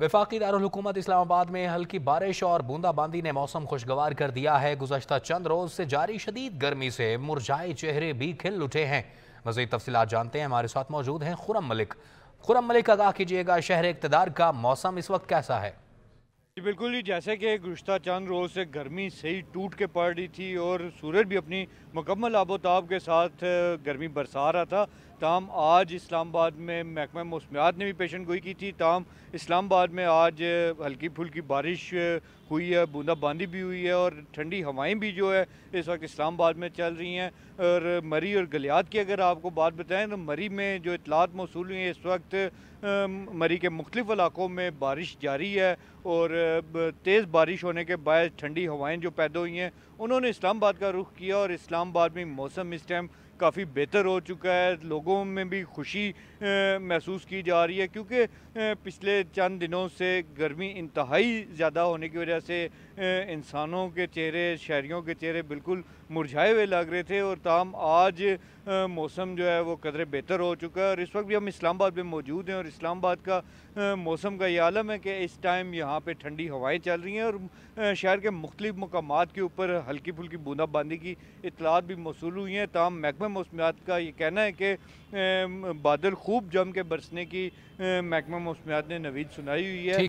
विफाकी दारकूमत इस्लामाबाद में हल्की बारिश और बूंदाबांदी ने मौसम खुशगवार कर दिया है गुजशत चंद रोज से जारी शदीद गर्मी से मुरझाए चेहरे भी खिल उठे हैं मजीद तफसी जानते हैं हमारे साथ मौजूद हैं खुरम मलिक खुरम मलिक आगाह कीजिएगा शहर इकतदार का मौसम इस वक्त कैसा है जी बिल्कुल जी जैसे कि गुज्त चंद रोज़ से गर्मी सही टूट के पड़ रही थी और सूरज भी अपनी मुकम्मल आबोताब के साथ गर्मी बरसा रहा था ताम आज इस्लामाबाद में महकमा मौसमियात ने भी पेशन गोई की थी ताम इस्लामाबाद में आज हल्की फुल्की बारिश हुई है बूंदाबांदी भी हुई है और ठंडी हवाएं भी जो है इस वक्त इस्लामाबाद में चल रही हैं और मरी और गलियात की अगर आपको बात बताएं तो मरी में जो इतलात मौसू हुई हैं इस वक्त मरी के मुख्तफ इलाकों में बारिश जारी है और तेज़ बारिश होने के बाद ठंडी हवाएँ जो पैदा हुई हैं उन्होंने इस्लामाबाद का रुख किया और इस्लामाबाद में मौसम इस टाइम काफ़ी बेहतर हो चुका है लोगों में भी खुशी महसूस की जा रही है क्योंकि पिछले चंद दिनों से गर्मी इंतहाई ज़्यादा होने की वजह से इंसानों के चेहरे शहरीों के चेहरे बिल्कुल मुरझाए हुए लग रहे थे और तमाम आज मौसम जो है वो कदर बेहतर हो चुका है और इस वक्त भी हम इस्लामाबाद में मौजूद हैं और इस्लामाबाद का मौसम का ये आलम है कि इस टाइम यहाँ पर ठंडी हवाएँ चल रही हैं और शहर के मुख्तलिफ मकाम के ऊपर हल्की फुल्की बूंदाबांदी की इतलात भी मौसू हुई हैं तमाम महकमा मौसमियात का ये कहना है कि बादल खूब जम के बरसने की महकमा मौसमियात ने नवीद सुनाई हुई है